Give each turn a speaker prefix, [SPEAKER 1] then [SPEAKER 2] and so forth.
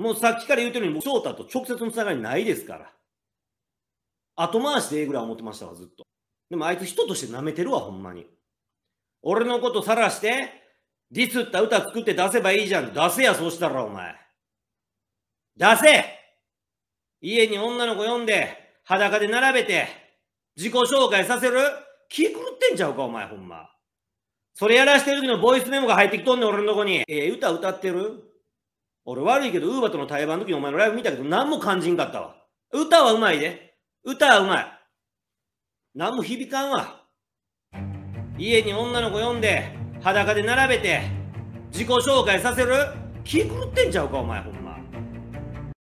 [SPEAKER 1] もうさっきから言うてるように、翔太と直接のつながりないですから。後回しでええぐらい思ってましたわ、ずっと。でもあいつ人として舐めてるわ、ほんまに。俺のことさらして、ディスった歌作って出せばいいじゃん。出せや、そうしたら、お前。出せ家に女の子呼んで、裸で並べて、自己紹介させる気狂ってんちゃうか、お前、ほんま。それやらしてる時のボイスメモが入ってきとんねん、俺のとこに。ええー、歌歌ってる俺悪いけど、ウーバとの対バンの時にお前のライブ見たけど、何も感じんかったわ。歌はうまいで。歌はうまい。何も響かんわ。家に女の子呼んで、裸で並べて、自己紹介させる気狂ってんちゃうか、お前、ほんま。